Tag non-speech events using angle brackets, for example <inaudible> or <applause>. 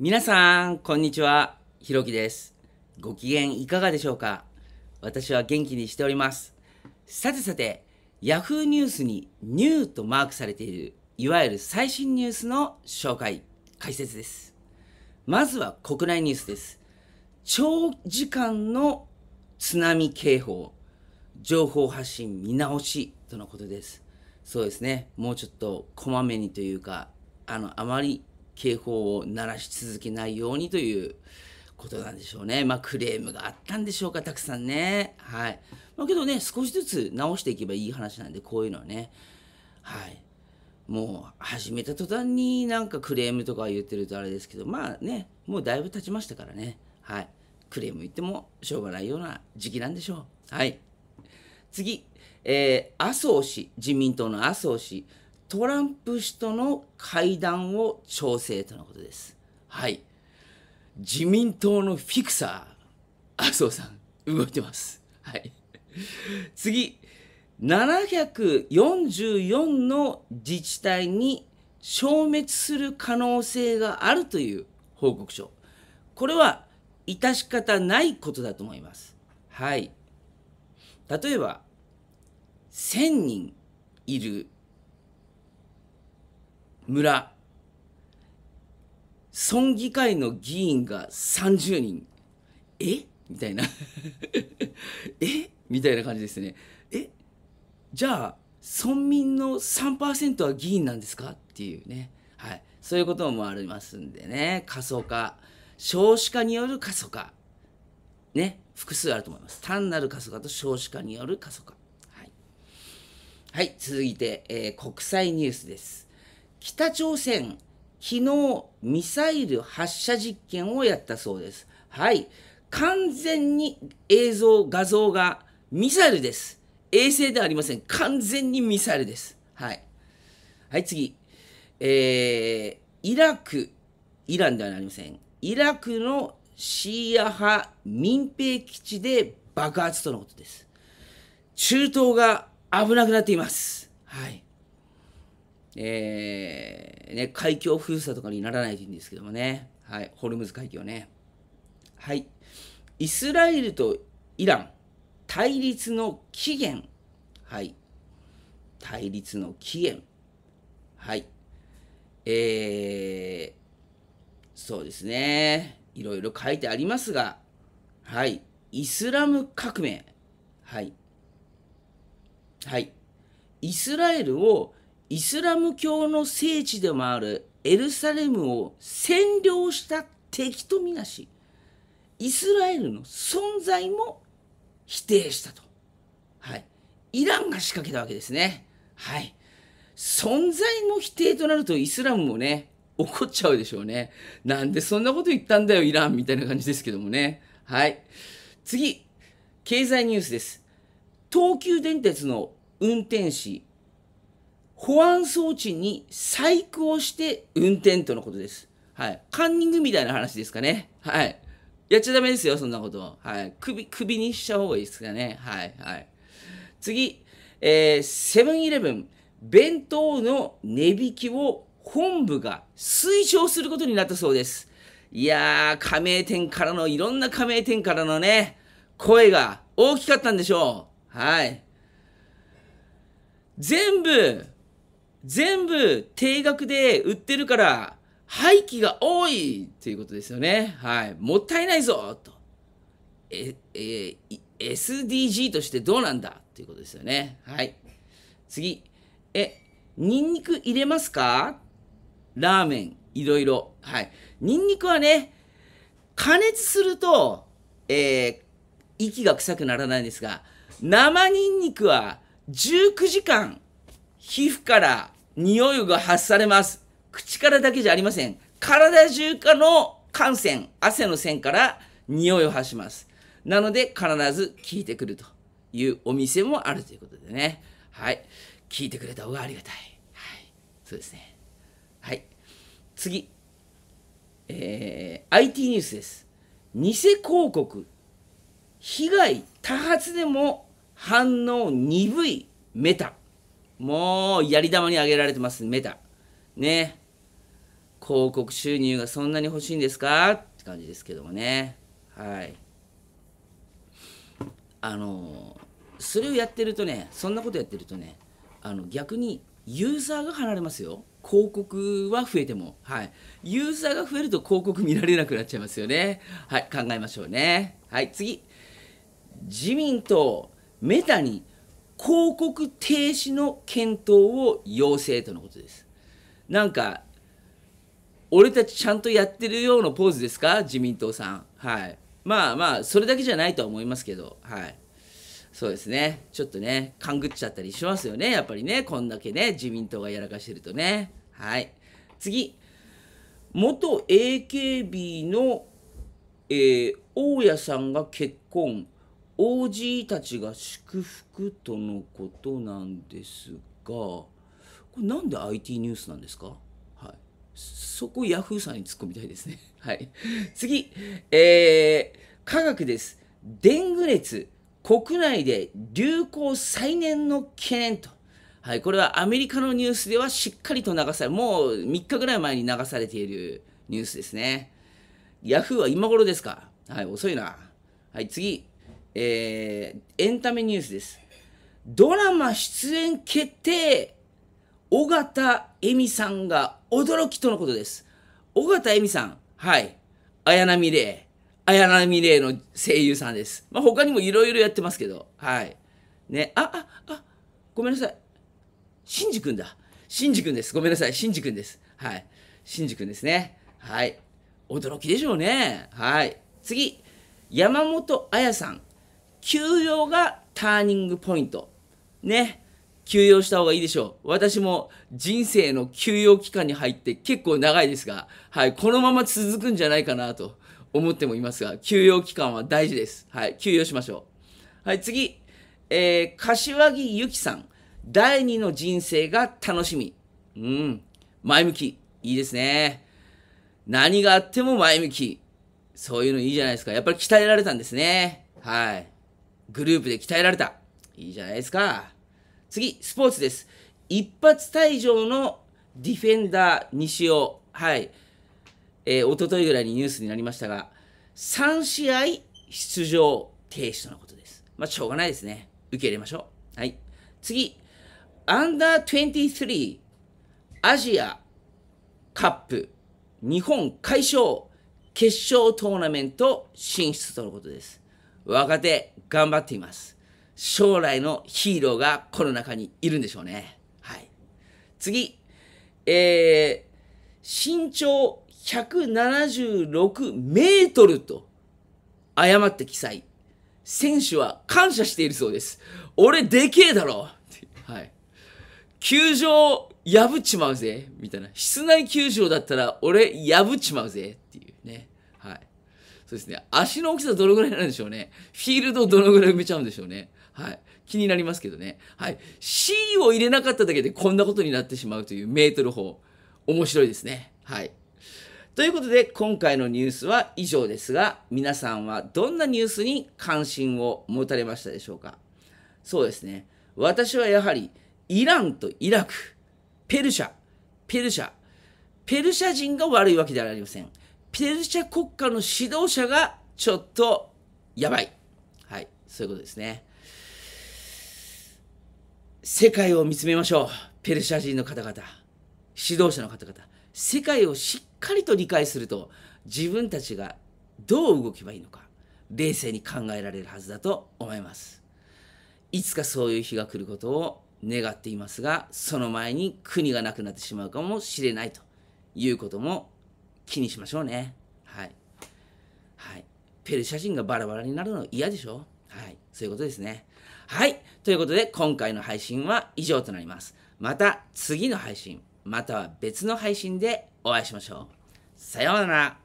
皆さん、こんにちは。ひろきです。ご機嫌いかがでしょうか私は元気にしております。さてさて、Yahoo ニュースにニューとマークされている、いわゆる最新ニュースの紹介、解説です。まずは国内ニュースです。長時間の津波警報、情報発信見直しとのことです。そうですね、もうちょっとこまめにというか、あの、あまり警報を鳴らし続けないようにということなんでしょうね。まあ、クレームがあったんでしょうか、たくさんね。はい。まあ、けどね、少しずつ直していけばいい話なんで、こういうのはね。はい。もう、始めた途端になんかクレームとか言ってるとあれですけど、まあね、もうだいぶ経ちましたからね。はい。クレーム言ってもしょうがないような時期なんでしょう。はい。次、えー、麻生氏、自民党の麻生氏。トランプ氏との会談を調整とのことです。はい。自民党のフィクサー、麻生さん、動いてます。はい。次、744の自治体に消滅する可能性があるという報告書。これは致し方ないことだと思います。はい。例えば、1000人いる村、村議会の議員が30人。えみたいな <laughs> えみたいな感じですね。えじゃあ、村民の3%は議員なんですかっていうね。はい。そういうこともありますんでね。過疎化。少子化による過疎化。ね。複数あると思います。単なる過疎化と少子化による過疎化。はい。はい。続いて、えー、国際ニュースです。北朝鮮、昨日ミサイル発射実験をやったそうです。はい。完全に映像、画像がミサイルです。衛星ではありません。完全にミサイルです。はい。はい、次。えー、イラク、イランではありません。イラクのシーア派民兵基地で爆発とのことです。中東が危なくなっています。はい。えー、ね、海峡封鎖とかにならないといいんですけどもね。はい、ホルムズ海峡ね。はい。イスラエルとイラン、対立の起源。はい。対立の起源。はい。えー、そうですね。いろいろ書いてありますが、はい。イスラム革命。はい。はい。イスラエルをイスラム教の聖地でもあるエルサレムを占領した敵とみなしイスラエルの存在も否定したと、はい、イランが仕掛けたわけですね。はい、存在も否定となるとイスラムもね怒っちゃうでしょうね。なんでそんなこと言ったんだよイランみたいな感じですけどもね。はい、次経済ニュースです。東急電鉄の運転士保安装置に細工をして運転とのことです。はい。カンニングみたいな話ですかね。はい。やっちゃダメですよ、そんなこと。はい。首、首にした方がいいですかね。はい、はい。次、えー、セブンイレブン、弁当の値引きを本部が推奨することになったそうです。いやー、加盟店からの、いろんな加盟店からのね、声が大きかったんでしょう。はい。全部、全部定額で売ってるから、廃棄が多いということですよね。はい。もったいないぞと。え、えー、SDG としてどうなんだということですよね。はい。次。え、ニンニク入れますかラーメン、いろいろ。はい。ニンニクはね、加熱すると、えー、息が臭くならないんですが、生ニンニクは19時間、皮膚から匂いが発されます。口からだけじゃありません。体中からの汗腺、汗の腺から匂いを発します。なので必ず聞いてくるというお店もあるということでね。はい。聞いてくれた方がありがたい。はい。そうですね。はい。次。えー、IT ニュースです。偽広告。被害多発でも反応鈍いメタ。もうやり玉に挙げられてます、メタ。ね。広告収入がそんなに欲しいんですかって感じですけどもね。はい。あの、それをやってるとね、そんなことやってるとね、あの逆にユーザーが離れますよ。広告は増えても。はい。ユーザーが増えると広告見られなくなっちゃいますよね。はい、考えましょうね。はい、次。自民党、メタに広告停止の検討を要請とのことです。なんか、俺たちちゃんとやってるようなポーズですか自民党さん。はい。まあまあ、それだけじゃないとは思いますけど、はい。そうですね。ちょっとね、勘ぐっちゃったりしますよね。やっぱりね、こんだけね、自民党がやらかしてるとね。はい。次。元 AKB の、えー、大家さんが結婚王子たちが祝福とのことなんですがこれなんで IT ニュースなんですかはいそこヤフーさんに突っ込みたいですね <laughs> はい次えー、科学ですデング熱国内で流行再燃の懸念とはい、これはアメリカのニュースではしっかりと流され、もう3日ぐらい前に流されているニュースですね。ヤフーは今頃ですかはい、遅いな。はい、次。えー、エンタメニュースです。ドラマ出演決定尾形恵美さんが驚きとのことです。尾形恵美さん、はい。綾波レイ、綾波レイの声優さんです。まあ、他にもいろいろやってますけど、はい。ね、あ、あ、あ、ごめんなさい。しんじくんだ。しんじくんです。ごめんなさい。しんじくんです。はい。しんじくんですね。はい。驚きでしょうね。はい。次。山本彩さん。休養がターニングポイント。ね。休養した方がいいでしょう。私も人生の休養期間に入って結構長いですが、はい、このまま続くんじゃないかなと思ってもいますが、休養期間は大事です。はい、休養しましょう。はい、次。えー、柏木由紀さん。第二の人生が楽しみ。うん。前向き。いいですね。何があっても前向き。そういうのいいじゃないですか。やっぱり鍛えられたんですね。はい。グループで鍛えられた。いいじゃないですか。次、スポーツです。一発退場のディフェンダー西尾。はい。えー、おとといぐらいにニュースになりましたが、3試合出場停止とのことです。まあ、しょうがないですね。受け入れましょう。はい。次、アンダー23アジアカップ日本解消決勝トーナメント進出とのことです。若手頑張っています。将来のヒーローがこの中にいるんでしょうね。はい。次、えー、身長176メートルと誤って記載。選手は感謝しているそうです。俺でけえだろはい。球場破っちまうぜみたいな。室内球場だったら俺破っちまうぜっていうね。そうですね。足の大きさどのぐらいなんでしょうね。フィールドどのぐらい埋めちゃうんでしょうね。はい。気になりますけどね。はい。C を入れなかっただけでこんなことになってしまうというメートル法。面白いですね。はい。ということで、今回のニュースは以上ですが、皆さんはどんなニュースに関心を持たれましたでしょうかそうですね。私はやはり、イランとイラク、ペルシャ、ペルシャ、ペルシャ人が悪いわけではありません。ペルシャ国家の指導者がちょっとやばい。はい、そういうことですね。世界を見つめましょう。ペルシャ人の方々、指導者の方々。世界をしっかりと理解すると、自分たちがどう動けばいいのか、冷静に考えられるはずだと思います。いつかそういう日が来ることを願っていますが、その前に国がなくなってしまうかもしれないということも気にしましょうね。はい。はい。ペルシャ人がバラバラになるの嫌でしょはい。そういうことですね。はい。ということで、今回の配信は以上となります。また次の配信、または別の配信でお会いしましょう。さようなら。